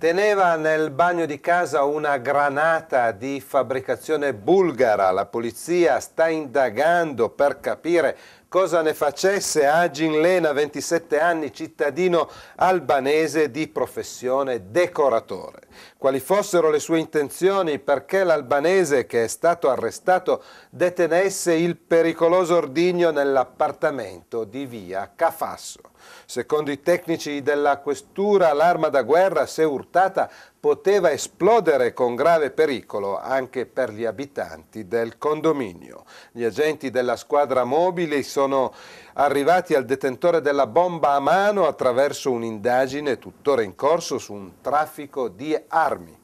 Teneva nel bagno di casa una granata di fabbricazione bulgara. La polizia sta indagando per capire cosa ne facesse Agin Lena, 27 anni, cittadino albanese di professione decoratore. Quali fossero le sue intenzioni perché l'albanese che è stato arrestato detenesse il pericoloso ordigno nell'appartamento di via Cafasso. Secondo i tecnici della questura l'arma da guerra, se urtata, poteva esplodere con grave pericolo anche per gli abitanti del condominio. Gli agenti della squadra mobile sono arrivati al detentore della bomba a mano attraverso un'indagine tuttora in corso su un traffico di armi.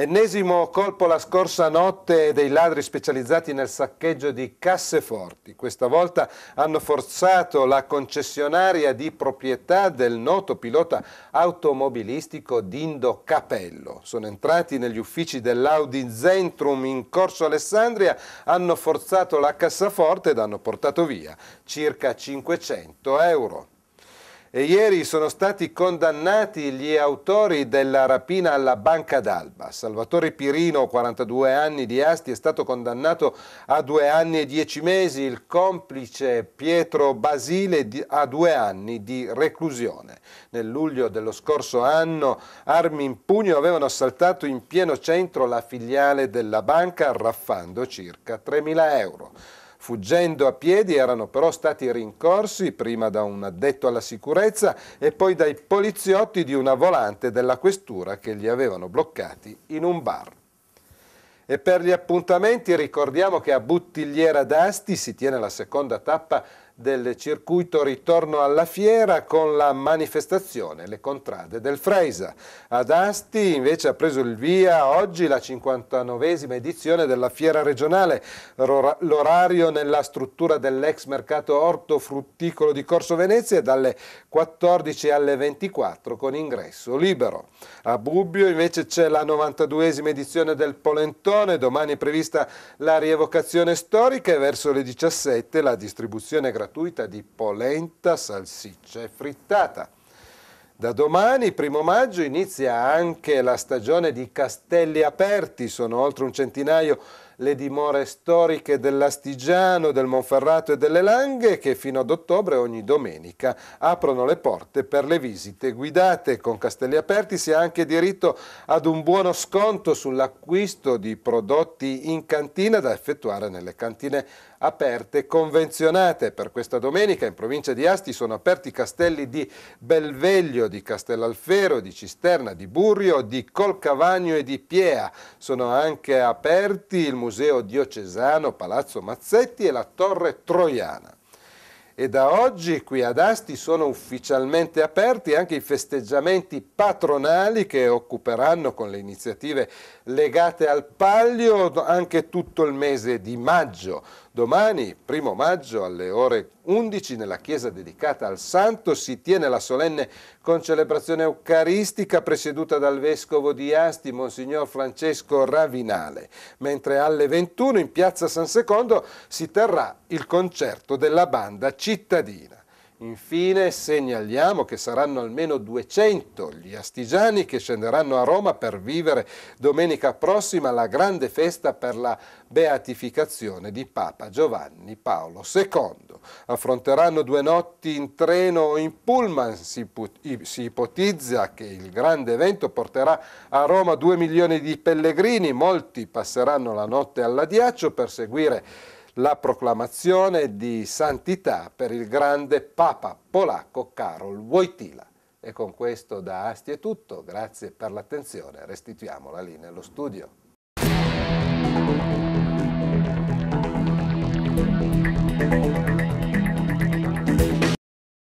Ennesimo colpo la scorsa notte dei ladri specializzati nel saccheggio di casseforti. Questa volta hanno forzato la concessionaria di proprietà del noto pilota automobilistico Dindo Capello. Sono entrati negli uffici dell'Audi Zentrum in Corso Alessandria, hanno forzato la cassaforte ed hanno portato via circa 500 euro. E ieri sono stati condannati gli autori della rapina alla Banca d'Alba. Salvatore Pirino, 42 anni di Asti, è stato condannato a due anni e dieci mesi, il complice Pietro Basile a due anni di reclusione. Nel luglio dello scorso anno armi in pugno avevano assaltato in pieno centro la filiale della banca arraffando circa 3.000 euro. Fuggendo a piedi erano però stati rincorsi prima da un addetto alla sicurezza e poi dai poliziotti di una volante della questura che li avevano bloccati in un bar. E per gli appuntamenti ricordiamo che a Buttigliera d'Asti si tiene la seconda tappa del circuito ritorno alla fiera con la manifestazione Le Contrade del Freisa. Ad Asti invece ha preso il via oggi la 59esima edizione della fiera regionale. L'orario nella struttura dell'ex mercato ortofrutticolo di Corso Venezia è dalle 14 alle 24 con ingresso libero. A Bubbio invece c'è la 92esima edizione del Polentone, domani è prevista la rievocazione storica e verso le 17 la distribuzione gratuita gratuita di polenta, salsiccia e frittata. Da domani, primo maggio, inizia anche la stagione di castelli aperti, sono oltre un centinaio le dimore storiche dell'Astigiano, del Monferrato e delle Langhe che fino ad ottobre ogni domenica aprono le porte per le visite guidate. Con Castelli Aperti si ha anche diritto ad un buono sconto sull'acquisto di prodotti in cantina da effettuare nelle cantine aperte convenzionate. Per questa domenica in provincia di Asti sono aperti i castelli di Belveglio, di Castellalfero, di Cisterna, di Burrio, di Colcavagno e di Piea. Sono anche aperti il museo Museo Diocesano Palazzo Mazzetti e la Torre Troiana. E da oggi qui ad Asti sono ufficialmente aperti anche i festeggiamenti patronali che occuperanno con le iniziative legate al palio anche tutto il mese di maggio Domani, primo maggio, alle ore 11, nella chiesa dedicata al Santo, si tiene la solenne concelebrazione eucaristica presieduta dal vescovo di Asti, Monsignor Francesco Ravinale, mentre alle 21 in piazza San Secondo si terrà il concerto della banda cittadina. Infine segnaliamo che saranno almeno 200 gli astigiani che scenderanno a Roma per vivere domenica prossima la grande festa per la beatificazione di Papa Giovanni Paolo II. Affronteranno due notti in treno o in pullman, si, si ipotizza che il grande evento porterà a Roma 2 milioni di pellegrini, molti passeranno la notte all'Adiaccio per seguire la proclamazione di santità per il grande Papa polacco Karol Wojtyla. E con questo da Asti è tutto, grazie per l'attenzione, restituiamo la linea allo studio. Thank you.